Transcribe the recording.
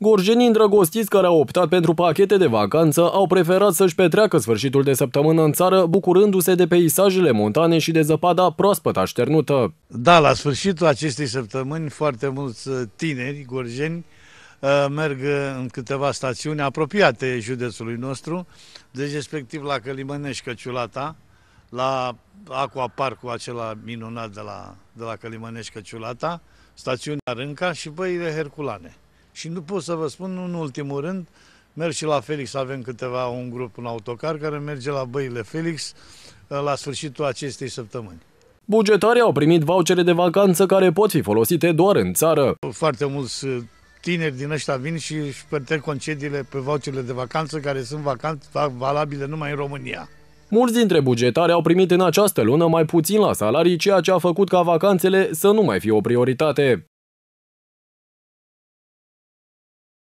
Gorjenii îndrăgostiți care au optat pentru pachete de vacanță au preferat să-și petreacă sfârșitul de săptămână în țară, bucurându-se de peisajele montane și de zăpada proaspăt așternută. Da, la sfârșitul acestei săptămâni, foarte mulți uh, tineri gorjeni uh, merg uh, în câteva stațiuni apropiate județului nostru, deci respectiv la Călimănești Căciulata, la Aqua Parcul acela minunat de la, de la Călimănești Căciulata, stațiunea Rânca și băile Herculane. Și nu pot să vă spun, în ultimul rând, merg și la Felix, avem câteva, un grup, în autocar care merge la băile Felix uh, la sfârșitul acestei săptămâni. Bugetarii au primit vouchere de vacanță care pot fi folosite doar în țară. Foarte mulți uh, tineri din ăștia vin și își petrec concediile pe voucherele de vacanță care sunt vacanțe valabile numai în România. Mulți dintre bugetari au primit în această lună mai puțin la salarii, ceea ce a făcut ca vacanțele să nu mai fie o prioritate.